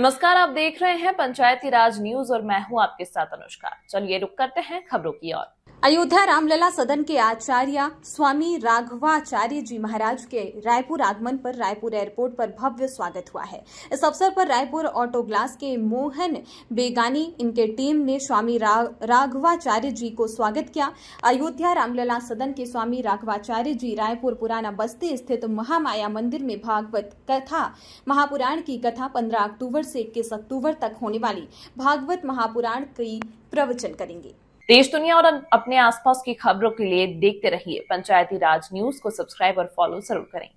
नमस्कार आप देख रहे हैं पंचायती राज न्यूज और मैं हूं आपके साथ अनुष्का चलिए रुक करते हैं खबरों की ओर अयोध्या रामलला सदन के आचार्य स्वामी राघवाचार्य जी महाराज के रायपुर आगमन पर रायपुर एयरपोर्ट पर भव्य स्वागत हुआ है इस अवसर पर रायपुर ऑटो ग्लास के मोहन बेगानी इनके टीम ने स्वामी राघवाचार्य जी को स्वागत किया अयोध्या रामलला सदन के स्वामी राघवाचार्य जी रायपुर पुराना बस्ती स्थित तो महामाया मंदिर में भागवत कथा महापुराण की कथा पंद्रह अक्टूबर से इक्कीस अक्टूबर तक होने वाली भागवत महापुराण की प्रवचन करेंगे देश दुनिया और अपने आसपास की खबरों के लिए देखते रहिए पंचायती राज न्यूज को सब्सक्राइब और फॉलो जरूर करें